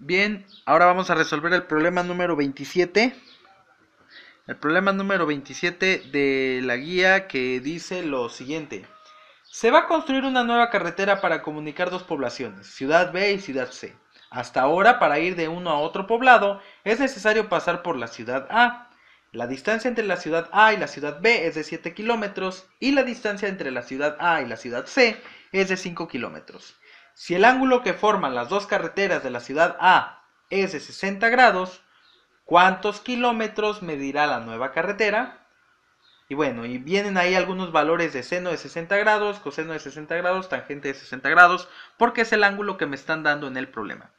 Bien, ahora vamos a resolver el problema número 27. El problema número 27 de la guía que dice lo siguiente. Se va a construir una nueva carretera para comunicar dos poblaciones, Ciudad B y Ciudad C. Hasta ahora, para ir de uno a otro poblado, es necesario pasar por la Ciudad A. La distancia entre la Ciudad A y la Ciudad B es de 7 kilómetros y la distancia entre la Ciudad A y la Ciudad C es de 5 kilómetros. Si el ángulo que forman las dos carreteras de la ciudad A es de 60 grados, ¿cuántos kilómetros medirá la nueva carretera? Y bueno, y vienen ahí algunos valores de seno de 60 grados, coseno de 60 grados, tangente de 60 grados, porque es el ángulo que me están dando en el problema.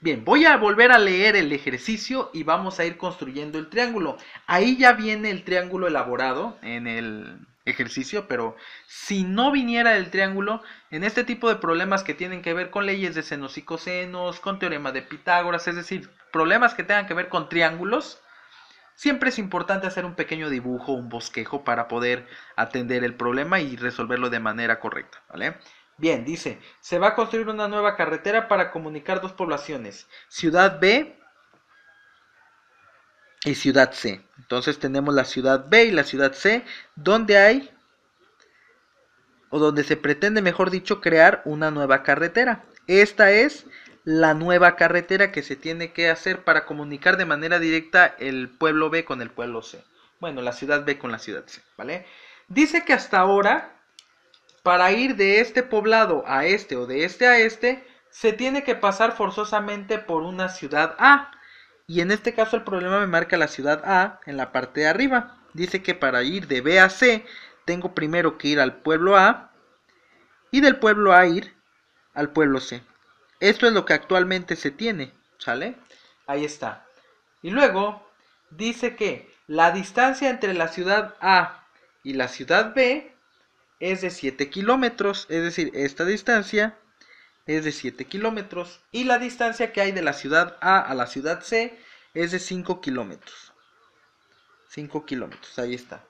Bien, voy a volver a leer el ejercicio y vamos a ir construyendo el triángulo. Ahí ya viene el triángulo elaborado en el, ejercicio, pero si no viniera del triángulo, en este tipo de problemas que tienen que ver con leyes de senos y cosenos, con teorema de Pitágoras, es decir, problemas que tengan que ver con triángulos, siempre es importante hacer un pequeño dibujo, un bosquejo para poder atender el problema y resolverlo de manera correcta, ¿vale? Bien, dice, se va a construir una nueva carretera para comunicar dos poblaciones, Ciudad B y ciudad C. Entonces tenemos la ciudad B y la ciudad C, donde hay o donde se pretende, mejor dicho, crear una nueva carretera. Esta es la nueva carretera que se tiene que hacer para comunicar de manera directa el pueblo B con el pueblo C. Bueno, la ciudad B con la ciudad C, ¿vale? Dice que hasta ahora, para ir de este poblado a este o de este a este, se tiene que pasar forzosamente por una ciudad A. Y en este caso el problema me marca la ciudad A en la parte de arriba. Dice que para ir de B a C tengo primero que ir al pueblo A y del pueblo A ir al pueblo C. Esto es lo que actualmente se tiene, ¿sale? Ahí está. Y luego dice que la distancia entre la ciudad A y la ciudad B es de 7 kilómetros, es decir, esta distancia es de 7 kilómetros y la distancia que hay de la ciudad A a la ciudad C es de 5 kilómetros. 5 kilómetros, ahí está.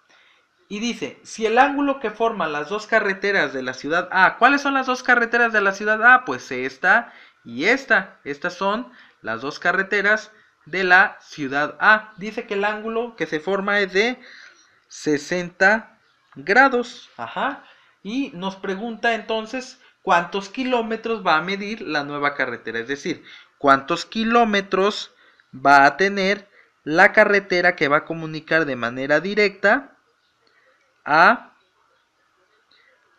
Y dice, si el ángulo que forman las dos carreteras de la ciudad A, ¿cuáles son las dos carreteras de la ciudad A? Pues esta y esta. Estas son las dos carreteras de la ciudad A. Dice que el ángulo que se forma es de 60 grados. Ajá. Y nos pregunta entonces cuántos kilómetros va a medir la nueva carretera, es decir, cuántos kilómetros va a tener la carretera que va a comunicar de manera directa a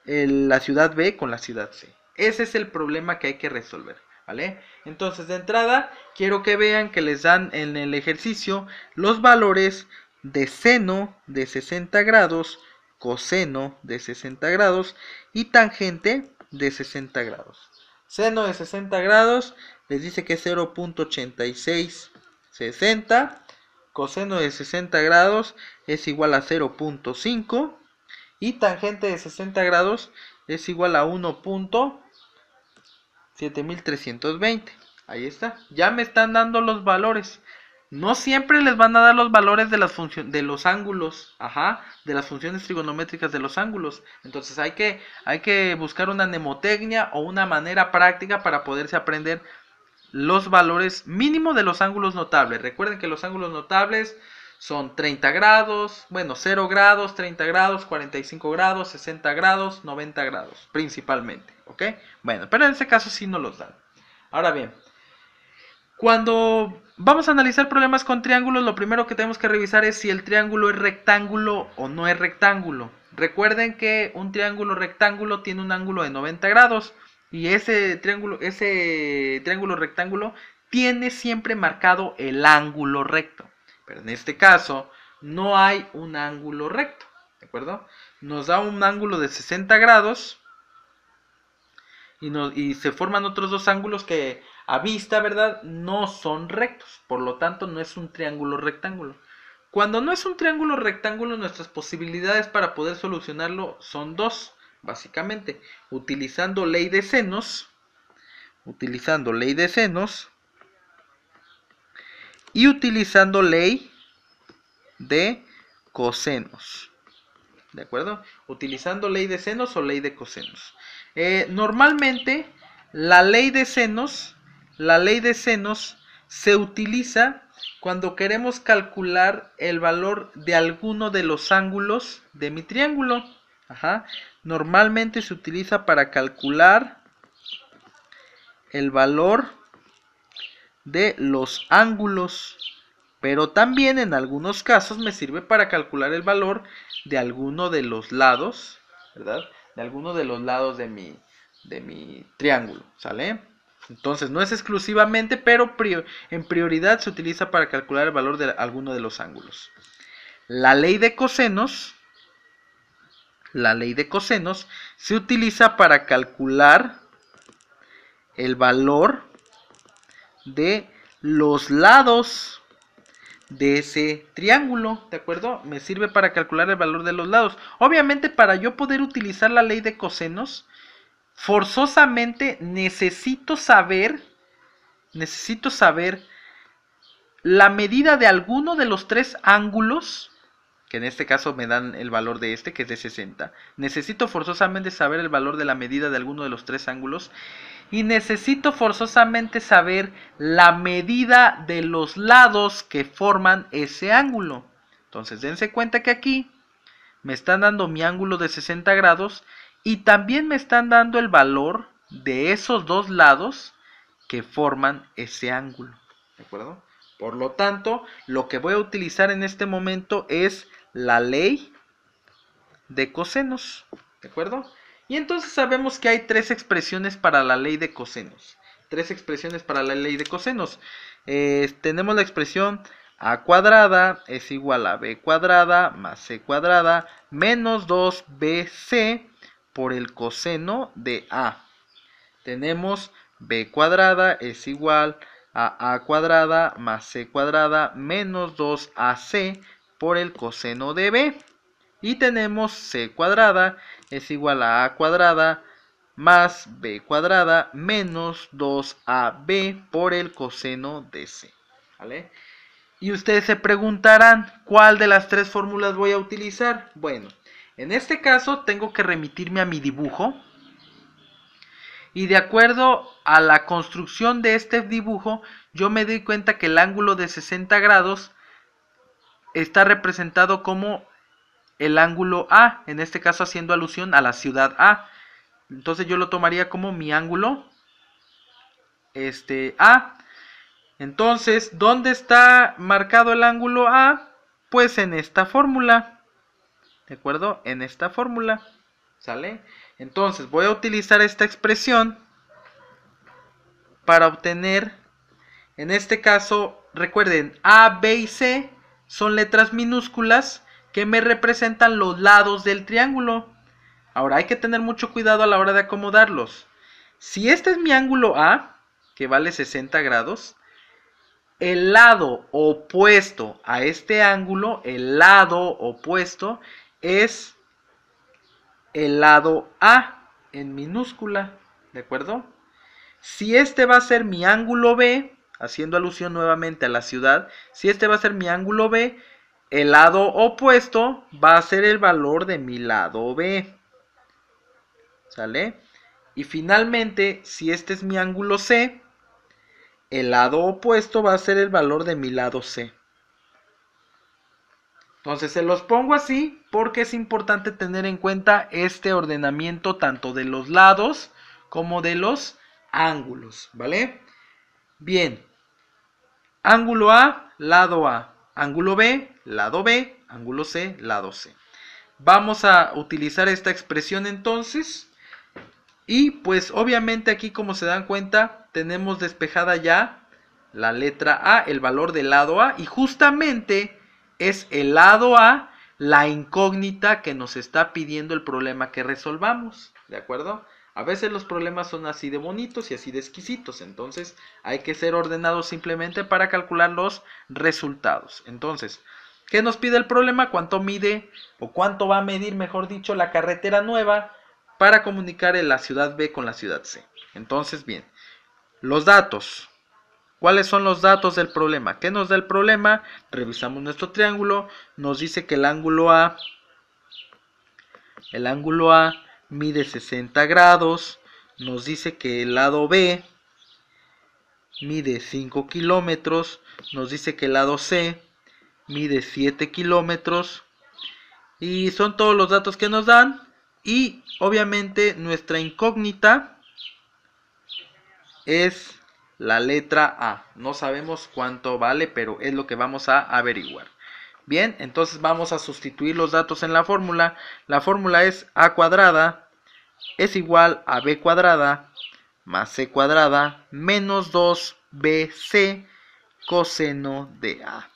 la ciudad B con la ciudad C. Ese es el problema que hay que resolver, ¿vale? Entonces, de entrada, quiero que vean que les dan en el ejercicio los valores de seno de 60 grados, coseno de 60 grados y tangente de 60 grados. Seno de 60 grados les dice que es 0.8660. Coseno de 60 grados es igual a 0.5. Y tangente de 60 grados es igual a 1.7320. Ahí está. Ya me están dando los valores no siempre les van a dar los valores de, las de los ángulos, ajá, de las funciones trigonométricas de los ángulos. Entonces hay que, hay que buscar una mnemotecnia o una manera práctica para poderse aprender los valores mínimos de los ángulos notables. Recuerden que los ángulos notables son 30 grados, bueno, 0 grados, 30 grados, 45 grados, 60 grados, 90 grados, principalmente, ¿ok? Bueno, pero en este caso sí no los dan. Ahora bien, cuando vamos a analizar problemas con triángulos, lo primero que tenemos que revisar es si el triángulo es rectángulo o no es rectángulo. Recuerden que un triángulo rectángulo tiene un ángulo de 90 grados y ese triángulo, ese triángulo rectángulo tiene siempre marcado el ángulo recto. Pero en este caso no hay un ángulo recto, ¿de acuerdo? Nos da un ángulo de 60 grados y, y se forman otros dos ángulos que a vista, ¿verdad? No son rectos, por lo tanto no es un triángulo rectángulo. Cuando no es un triángulo rectángulo, nuestras posibilidades para poder solucionarlo son dos, básicamente, utilizando ley de senos, utilizando ley de senos y utilizando ley de cosenos. ¿De acuerdo? Utilizando ley de senos o ley de cosenos. Eh, normalmente la ley de senos la ley de senos se utiliza cuando queremos calcular el valor de alguno de los ángulos de mi triángulo. Ajá. Normalmente se utiliza para calcular el valor de los ángulos, pero también en algunos casos me sirve para calcular el valor de alguno de los lados, ¿verdad? De alguno de los lados de mi, de mi triángulo, ¿sale? Entonces, no es exclusivamente, pero en prioridad se utiliza para calcular el valor de alguno de los ángulos. La ley de cosenos, la ley de cosenos se utiliza para calcular el valor de los lados de ese triángulo, ¿de acuerdo? Me sirve para calcular el valor de los lados. Obviamente, para yo poder utilizar la ley de cosenos, forzosamente necesito saber, necesito saber la medida de alguno de los tres ángulos, que en este caso me dan el valor de este, que es de 60. Necesito forzosamente saber el valor de la medida de alguno de los tres ángulos. Y necesito forzosamente saber la medida de los lados que forman ese ángulo. Entonces dense cuenta que aquí me están dando mi ángulo de 60 grados y también me están dando el valor de esos dos lados que forman ese ángulo. ¿De acuerdo? Por lo tanto, lo que voy a utilizar en este momento es la ley de cosenos. ¿De acuerdo? Y entonces sabemos que hay tres expresiones para la ley de cosenos. Tres expresiones para la ley de cosenos. Eh, tenemos la expresión a cuadrada es igual a b cuadrada más c cuadrada menos 2bc por el coseno de A. Tenemos B cuadrada es igual a A cuadrada más C cuadrada menos 2AC por el coseno de B. Y tenemos C cuadrada es igual a A cuadrada más B cuadrada menos 2AB por el coseno de C. ¿Vale? Y ustedes se preguntarán, ¿cuál de las tres fórmulas voy a utilizar? Bueno, en este caso tengo que remitirme a mi dibujo y de acuerdo a la construcción de este dibujo yo me doy cuenta que el ángulo de 60 grados está representado como el ángulo A, en este caso haciendo alusión a la ciudad A. Entonces yo lo tomaría como mi ángulo este A. Entonces, ¿dónde está marcado el ángulo A? Pues en esta fórmula. ¿De acuerdo? En esta fórmula. ¿Sale? Entonces voy a utilizar esta expresión para obtener, en este caso, recuerden, A, B y C son letras minúsculas que me representan los lados del triángulo. Ahora hay que tener mucho cuidado a la hora de acomodarlos. Si este es mi ángulo A, que vale 60 grados, el lado opuesto a este ángulo, el lado opuesto, es el lado A en minúscula, ¿de acuerdo? Si este va a ser mi ángulo B, haciendo alusión nuevamente a la ciudad, si este va a ser mi ángulo B, el lado opuesto va a ser el valor de mi lado B. ¿Sale? Y finalmente, si este es mi ángulo C, el lado opuesto va a ser el valor de mi lado C. Entonces se los pongo así porque es importante tener en cuenta este ordenamiento tanto de los lados como de los ángulos, ¿vale? Bien, ángulo A, lado A, ángulo B, lado B, ángulo C, lado C. Vamos a utilizar esta expresión entonces y pues obviamente aquí como se dan cuenta tenemos despejada ya la letra A, el valor del lado A y justamente es el lado A, la incógnita que nos está pidiendo el problema que resolvamos. ¿De acuerdo? A veces los problemas son así de bonitos y así de exquisitos, entonces hay que ser ordenados simplemente para calcular los resultados. Entonces, ¿qué nos pide el problema? ¿Cuánto mide o cuánto va a medir, mejor dicho, la carretera nueva para comunicar en la ciudad B con la ciudad C? Entonces, bien, los datos. ¿Cuáles son los datos del problema? ¿Qué nos da el problema? Revisamos nuestro triángulo. Nos dice que el ángulo A, el ángulo A mide 60 grados. Nos dice que el lado B mide 5 kilómetros. Nos dice que el lado C mide 7 kilómetros. Y son todos los datos que nos dan. Y obviamente nuestra incógnita es la letra A. No sabemos cuánto vale, pero es lo que vamos a averiguar. Bien, entonces vamos a sustituir los datos en la fórmula. La fórmula es A cuadrada es igual a B cuadrada más C cuadrada menos 2BC coseno de A.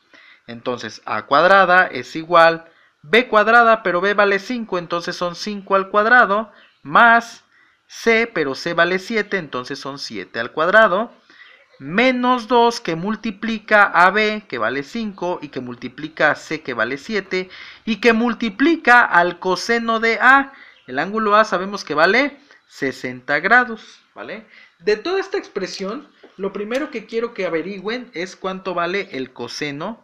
Entonces A cuadrada es igual B cuadrada, pero B vale 5, entonces son 5 al cuadrado más C, pero C vale 7, entonces son 7 al cuadrado menos 2 que multiplica a b que vale 5 y que multiplica a c que vale 7 y que multiplica al coseno de a. El ángulo a sabemos que vale 60 grados, ¿vale? De toda esta expresión, lo primero que quiero que averigüen es cuánto vale el coseno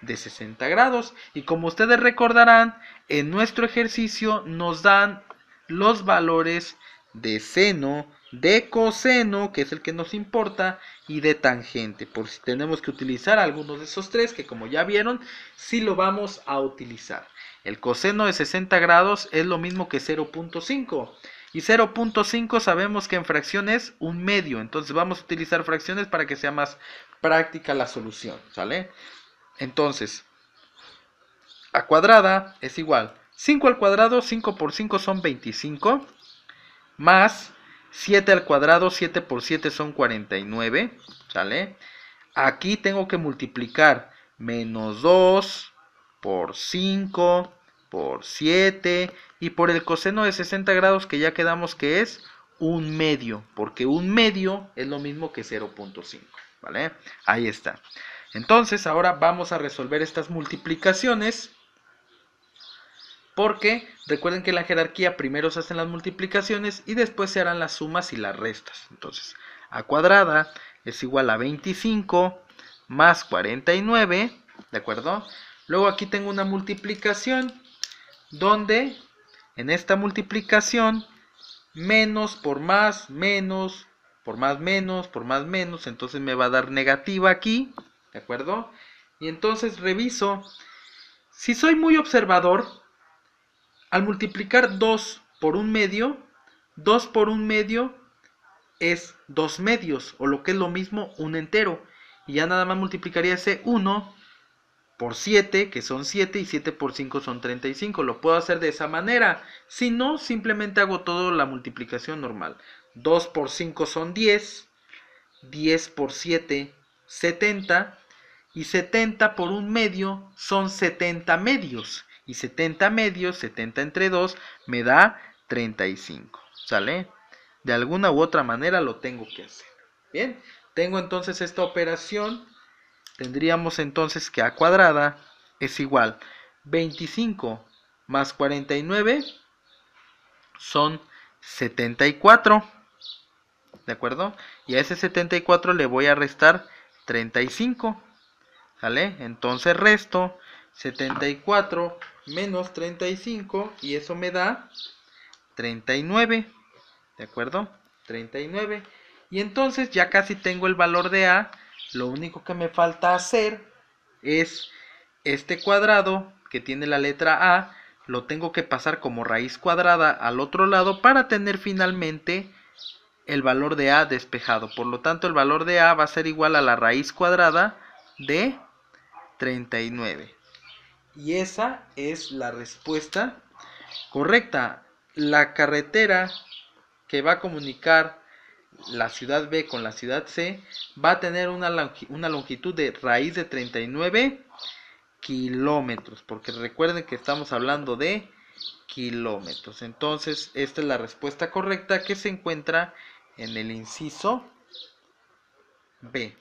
de 60 grados. Y como ustedes recordarán, en nuestro ejercicio nos dan los valores de seno, de coseno, que es el que nos importa, y de tangente, por si tenemos que utilizar algunos de esos tres, que como ya vieron, sí lo vamos a utilizar. El coseno de 60 grados es lo mismo que 0.5. Y 0.5 sabemos que en fracción es un medio, entonces vamos a utilizar fracciones para que sea más práctica la solución, ¿sale? Entonces, a cuadrada es igual, 5 al cuadrado, 5 por 5 son 25, más 7 al cuadrado, 7 por 7 son 49, ¿sale? Aquí tengo que multiplicar menos 2 por 5 por 7 y por el coseno de 60 grados que ya quedamos que es un medio, porque un medio es lo mismo que 0.5, ¿vale? Ahí está. Entonces, ahora vamos a resolver estas multiplicaciones porque recuerden que la jerarquía primero se hacen las multiplicaciones y después se harán las sumas y las restas. Entonces, a cuadrada es igual a 25 más 49, ¿de acuerdo? Luego aquí tengo una multiplicación donde en esta multiplicación menos por más, menos, por más, menos, por más, menos, entonces me va a dar negativa aquí, ¿de acuerdo? Y entonces reviso, si soy muy observador, al multiplicar 2 por un medio, 2 por un medio es 2 medios, o lo que es lo mismo, un entero. Y ya nada más multiplicaría ese 1 por 7, que son 7, y 7 por 5 son 35. Lo puedo hacer de esa manera. Si no, simplemente hago toda la multiplicación normal. 2 por 5 son 10, 10 por 7, 70, y 70 por un medio son 70 medios y 70 medios, 70 entre 2, me da 35. ¿Sale? De alguna u otra manera lo tengo que hacer. Bien, tengo entonces esta operación. Tendríamos entonces que a cuadrada es igual 25 más 49 son 74. ¿De acuerdo? Y a ese 74 le voy a restar 35. ¿Sale? Entonces resto 74 menos 35 y eso me da 39. ¿De acuerdo? 39. Y entonces ya casi tengo el valor de A. Lo único que me falta hacer es este cuadrado que tiene la letra A. Lo tengo que pasar como raíz cuadrada al otro lado para tener finalmente el valor de A despejado. Por lo tanto, el valor de A va a ser igual a la raíz cuadrada de 39. Y esa es la respuesta correcta. La carretera que va a comunicar la ciudad B con la ciudad C va a tener una, una longitud de raíz de 39 kilómetros. Porque recuerden que estamos hablando de kilómetros. Entonces, esta es la respuesta correcta que se encuentra en el inciso B.